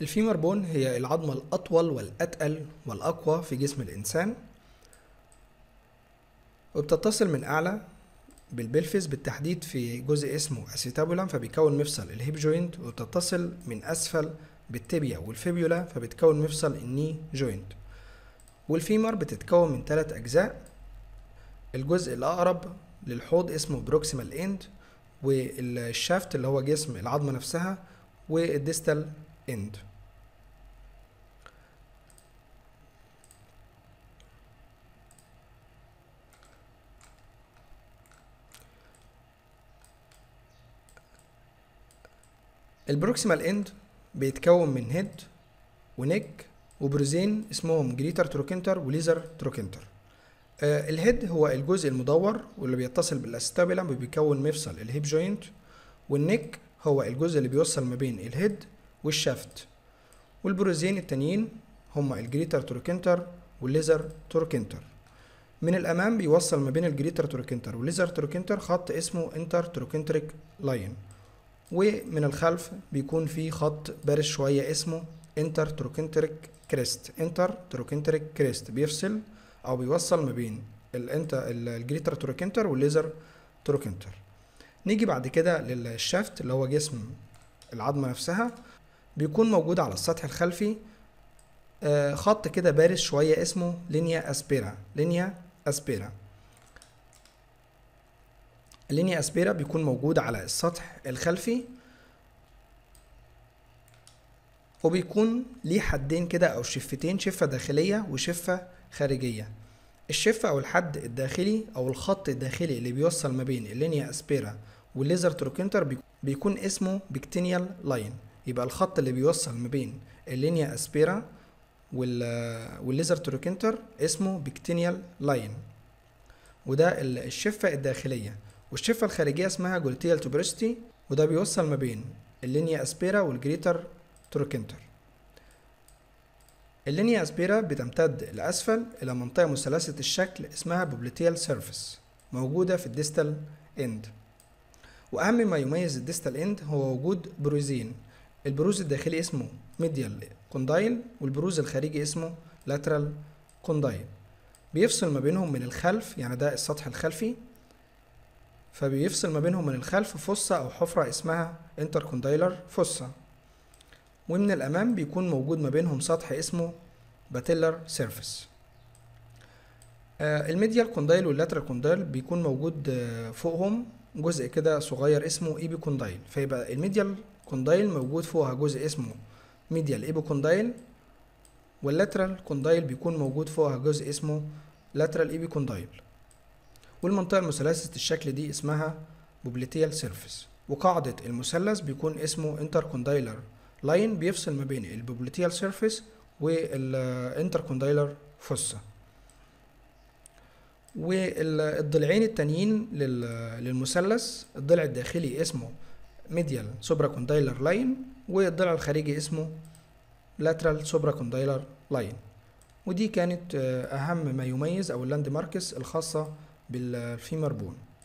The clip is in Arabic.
الفيمر بون هي العظمة الأطول والأتقل والأقوى في جسم الإنسان وبتتصل من أعلى بالبلفز بالتحديد في جزء اسمه أسيتابولم فبيكون مفصل الهيب جوينت وبتتصل من أسفل بالتبيا والفيبيولا فبتكون مفصل الني جوينت والفيمر بتتكون من ثلاث أجزاء الجزء الأقرب للحوض اسمه بروكسيمال إند والشافت اللي هو جسم العظمة نفسها والديستال end البروكسيمال اند بيتكون من هيد ونيك وبروزين اسمهم جريتر تروكنتر وليزر تروكنتر آه، الهيد هو الجزء المدور واللي بيتصل بالاستابيلا وبيكون مفصل الهيب جوينت والنيك هو الجزء اللي بيوصل ما بين الهيد والشافت والبروزين التانيين هما الجريتر تروكنتر والليزر تروكنتر من الامام بيوصل ما بين الجريتر تروكنتر والليزر تروكنتر خط اسمه انتر تروكنتريك لاين ومن الخلف بيكون في خط بارز شويه اسمه انتر تروكنتريك كريست انتر تروكنتريك كريست بيفصل او بيوصل ما بين الجريتر تروكنتر والليزر تروكنتر نيجي بعد كده للشافت اللي هو جسم العظمه نفسها بيكون موجود على السطح الخلفي آه، خط كده بارز شوية اسمه لينيا اسبيرا لينيا اسبيرا اللينيا اسبيرا بيكون موجود على السطح الخلفي وبيكون ليه حدين كده او شفتين شفة داخلية وشفة خارجية الشفة او الحد الداخلي او الخط الداخلي اللي بيوصل ما بين اللينيا اسبيرا والليزر تروكنتر بيكون اسمه بيكتينيال لاين يبقى الخط اللي بيوصل ما بين اللينيا اسبيرا والليزر تروكنتر اسمه بيكتينيال لاين وده الشفة الداخلية والشفة الخارجية اسمها جولتيال توبرستي وده بيوصل ما بين اللينيا اسبيرا والجريتر تروكنتر اللينيا اسبيرا بتمتد لأسفل إلى منطقة مثلثة الشكل اسمها بوبليتيال سيرفيس موجودة في الديستال اند وأهم ما يميز الديستال اند هو وجود بروزين البروز الداخلي اسمه ميديال كوندايل والبروز الخارجي اسمه لاترال كوندايل بيفصل ما بينهم من الخلف يعني ده السطح الخلفي فبيفصل ما بينهم من الخلف فصة أو حفرة اسمها انتر كوندايلر فصة ومن الأمام بيكون موجود ما بينهم سطح اسمه باتيلر سيرفيس الميديال كوندايل واللاترال كوندايل بيكون موجود آه، فوقهم جزء كده صغير اسمه ايبي كوندايل فيبقى الميديال كوندايل موجود فوقها جزء اسمه ميديال كوندايل واللاترال كوندايل بيكون موجود فوقها جزء اسمه لاترال كوندايل والمنطقة المثلثة الشكل دي اسمها بوبليتيال سيرفيس وقاعدة المثلث بيكون اسمه انتر كوندايلر لاين بيفصل ما بين البوبليتيال سيرفيس كوندايلر فصة والضلعين التانيين للمثلث الضلع الداخلي اسمه ميديال سوبرا كوندايلر لاين والضلع الخارجي اسمه لاترال سوبرا كوندايلر لاين ودي كانت آه، أهم ما يميز أو اللاند ماركس الخاصة بالفيمر بون